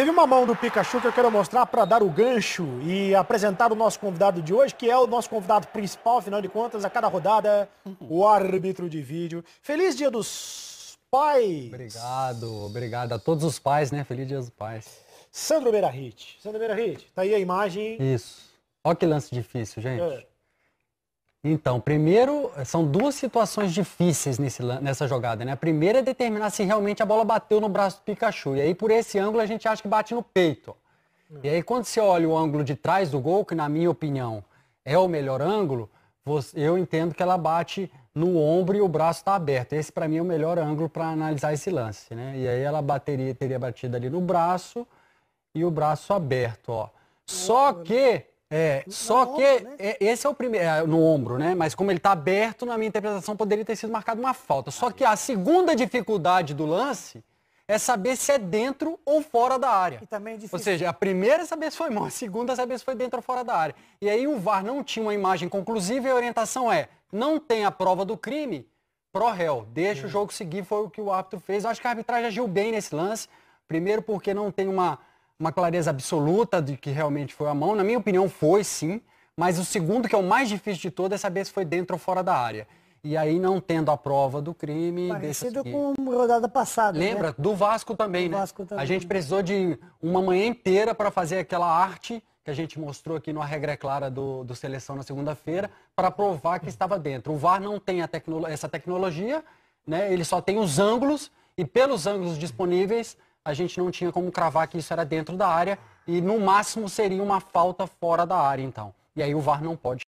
Teve uma mão do Pikachu que eu quero mostrar para dar o gancho e apresentar o nosso convidado de hoje, que é o nosso convidado principal, afinal de contas, a cada rodada, o árbitro de vídeo. Feliz Dia dos Pais! Obrigado, obrigado a todos os pais, né? Feliz Dia dos Pais. Sandro Beirahit. Sandro Beirahit, tá aí a imagem. Isso. Olha que lance difícil, gente. É. Então, primeiro, são duas situações difíceis nesse, nessa jogada, né? A primeira é determinar se realmente a bola bateu no braço do Pikachu. E aí, por esse ângulo, a gente acha que bate no peito. E aí, quando você olha o ângulo de trás do gol, que na minha opinião é o melhor ângulo, você, eu entendo que ela bate no ombro e o braço está aberto. Esse, para mim, é o melhor ângulo para analisar esse lance, né? E aí, ela bateria, teria batido ali no braço e o braço aberto, ó. Só que é, na só ombro, que né? é, esse é o primeiro, é, no ombro, né? Mas como ele está aberto, na minha interpretação poderia ter sido marcado uma falta. Só que a segunda dificuldade do lance é saber se é dentro ou fora da área. E também é difícil. Ou seja, a primeira é saber se foi mão, a segunda é saber se foi dentro ou fora da área. E aí o VAR não tinha uma imagem conclusiva e a orientação é, não tem a prova do crime, pro réu, deixa Sim. o hum. jogo seguir, foi o que o árbitro fez. Eu acho que a arbitragem agiu bem nesse lance, primeiro porque não tem uma uma clareza absoluta de que realmente foi a mão. Na minha opinião, foi sim. Mas o segundo, que é o mais difícil de todo, é saber se foi dentro ou fora da área. E aí, não tendo a prova do crime. Parecido com assim. com rodada passada. Né? Lembra? Né? Do Vasco também, do né? Vasco também. A gente precisou de uma manhã inteira para fazer aquela arte que a gente mostrou aqui no A Regra é Clara do, do Seleção na segunda-feira, para provar que estava dentro. O VAR não tem tecno... essa tecnologia, né? ele só tem os ângulos, e pelos ângulos disponíveis, a gente não tinha como cravar que isso era dentro da área e no máximo seria uma falta fora da área, então. E aí o VAR não pode